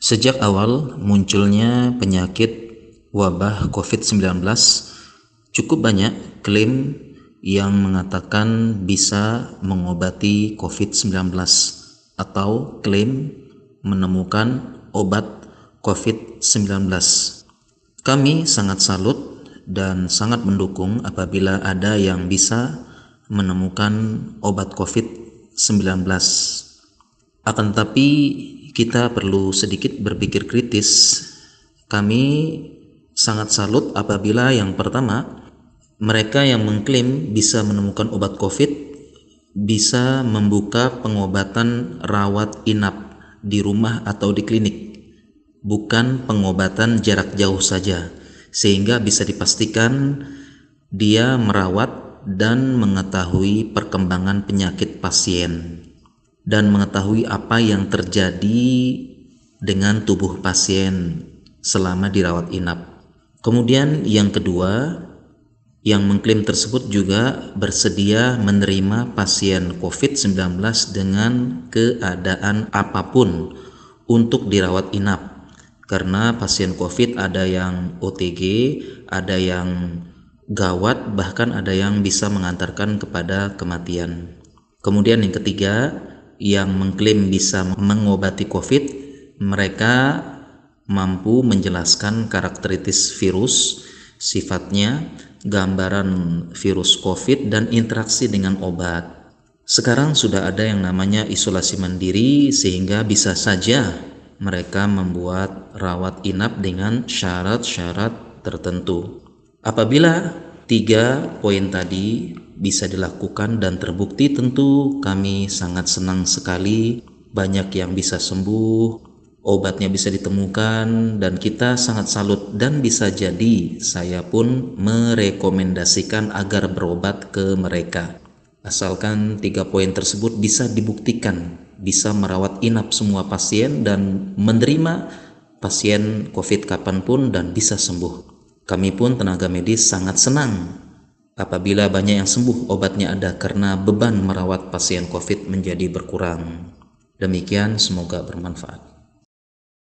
Sejak awal munculnya penyakit wabah COVID-19, cukup banyak klaim yang mengatakan bisa mengobati COVID-19 atau klaim menemukan obat COVID-19. Kami sangat salut dan sangat mendukung apabila ada yang bisa menemukan obat COVID-19. Akan tetapi, kita perlu sedikit berpikir kritis. Kami sangat salut apabila yang pertama, mereka yang mengklaim bisa menemukan obat COVID bisa membuka pengobatan rawat inap di rumah atau di klinik, bukan pengobatan jarak jauh saja, sehingga bisa dipastikan dia merawat dan mengetahui perkembangan penyakit pasien dan mengetahui apa yang terjadi dengan tubuh pasien selama dirawat inap. Kemudian yang kedua, yang mengklaim tersebut juga bersedia menerima pasien COVID-19 dengan keadaan apapun untuk dirawat inap. Karena pasien COVID ada yang OTG, ada yang gawat, bahkan ada yang bisa mengantarkan kepada kematian. Kemudian yang ketiga, yang mengklaim bisa mengobati COVID, mereka mampu menjelaskan karakteristik virus, sifatnya, gambaran virus COVID, dan interaksi dengan obat. Sekarang sudah ada yang namanya isolasi mandiri, sehingga bisa saja mereka membuat rawat inap dengan syarat-syarat tertentu. Apabila tiga poin tadi bisa dilakukan dan terbukti tentu kami sangat senang sekali banyak yang bisa sembuh, obatnya bisa ditemukan dan kita sangat salut dan bisa jadi saya pun merekomendasikan agar berobat ke mereka. Asalkan tiga poin tersebut bisa dibuktikan, bisa merawat inap semua pasien dan menerima pasien COVID kapanpun dan bisa sembuh. Kami pun tenaga medis sangat senang apabila banyak yang sembuh obatnya ada karena beban merawat pasien COVID menjadi berkurang. Demikian, semoga bermanfaat.